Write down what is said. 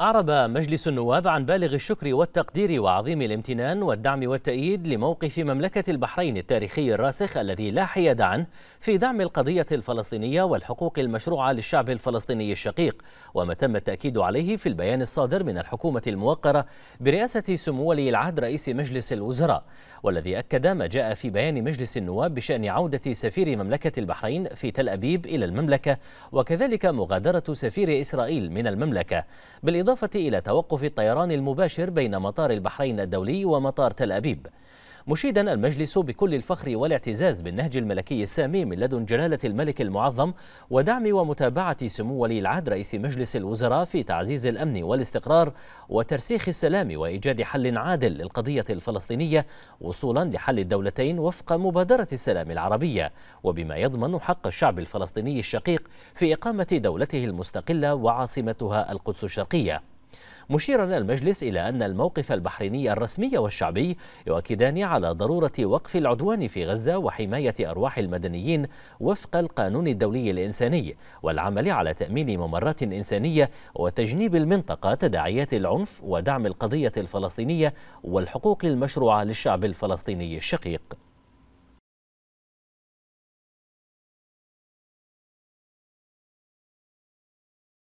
أعرب مجلس النواب عن بالغ الشكر والتقدير وعظيم الامتنان والدعم والتأييد لموقف مملكة البحرين التاريخي الراسخ الذي لا حياد عنه في دعم القضية الفلسطينية والحقوق المشروعة للشعب الفلسطيني الشقيق وما تم التأكيد عليه في البيان الصادر من الحكومة الموقرة برئاسة سمو ولي العهد رئيس مجلس الوزراء والذي أكد ما جاء في بيان مجلس النواب بشأن عودة سفير مملكة البحرين في تل أبيب إلى المملكة وكذلك مغادرة سفير إسرائيل من المملكة بالإضافة بالإضافة إلى توقف الطيران المباشر بين مطار البحرين الدولي ومطار تل أبيب مشيدا المجلس بكل الفخر والاعتزاز بالنهج الملكي السامي من لدن جلالة الملك المعظم ودعم ومتابعة سمو ولي العهد رئيس مجلس الوزراء في تعزيز الأمن والاستقرار وترسيخ السلام وإيجاد حل عادل للقضية الفلسطينية وصولا لحل الدولتين وفق مبادرة السلام العربية وبما يضمن حق الشعب الفلسطيني الشقيق في إقامة دولته المستقلة وعاصمتها القدس الشرقية مشيرا المجلس إلى أن الموقف البحريني الرسمي والشعبي يؤكدان على ضرورة وقف العدوان في غزة وحماية أرواح المدنيين وفق القانون الدولي الإنساني والعمل على تأمين ممرات إنسانية وتجنيب المنطقة تداعيات العنف ودعم القضية الفلسطينية والحقوق المشروعة للشعب الفلسطيني الشقيق